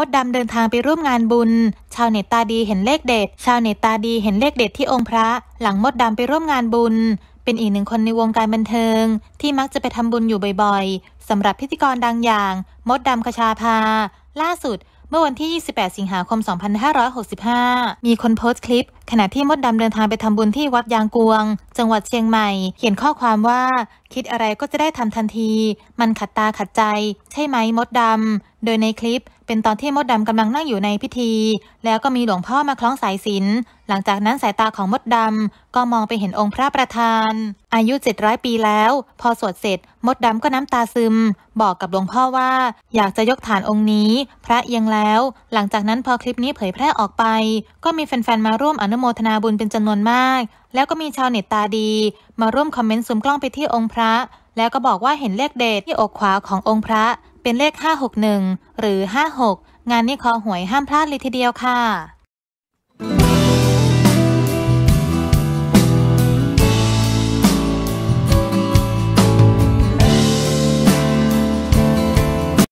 มดดำเดินทางไปร่วมงานบุญ ชาวเน็ตตาดีเห็นเลขเด็ด ชาวเน็ตตาดีเห็นเลขเด็ดที่องค์พระ หลังมดดำไปร่วมงานบุญ เป็นอีกหนึ่งคนในวงการบันเทิงที่มักจะไปทำบุญอยู่บ่อยๆ สำหรับพิธีกรดังอย่าง มดดำคชาภา ล่าสุดเมื่อวันที่ 28 สิงหาคม 2565 มีคนโพสต์คลิปขณะที่มดดำเดินทางไปทำบุญที่วัดยางกวง จังหวัดเชียงใหม่เขียนข้อความว่า คิดอะไรก็จะได้ทำทันที มันขัดตาขัดใจ ใช่ไหมมดดำโดยในคลิปเป็นตอนที่มดดำกำลังนั่งอยู่ในพิธี แล้วก็มีหลวงพ่อมาคล้องสายสินหลังจากนั้นสายตาของมดดำก็มองไปเห็นองค์พระประธาน อายุ 700 ปีแล้ว พอสวดเสร็จมดดำก็น้ำตาซึม บอกกับหลวงพ่อว่าอยากจะยกฐานองค์นี้ พระยังแล้ว หลังจากนั้นพอคลิปนี้เผยแพร่ออกไป ก็มีแฟนๆมาร่วมอนุโมทนาบุญเป็นจำนวนมาก แล้วก็มีชาวเน็ตตาดี มาร่วมคอมเมนต์ซูมกล้องไปที่องค์พระ แล้วก็บอกว่าเห็นเลขเด็ดที่อกขวาขององค์พระ เป็นเลข 561 หรือ 56 งานนี้คอหวยห้ามพลาดเลยทีเดียวค่ะ